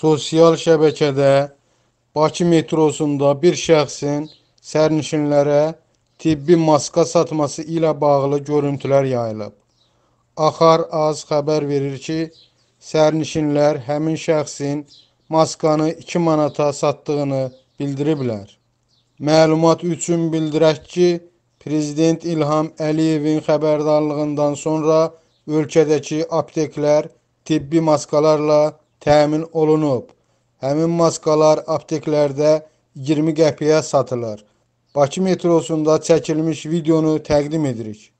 sosial şəbəkədə Bakı metrosunda bir şəxsin sərnişinlərə tibbi maska satması ilə bağlı görüntülər yayılıb. Axar Az xəbər verir ki, sərnişinlər həmin şəxsin maskanı 2 manata satdığını bildiriblər. Məlumat üçün bildirək ki, Prezident İlham Əliyevin xəbərdarlığından sonra ölkədəki apteklər tibbi maskalarla təmin olunub. Həmin maskalar apteklərdə 20 qəpiyə satılır. Bakı metrosunda çəkilmiş videonu təqdim edirik.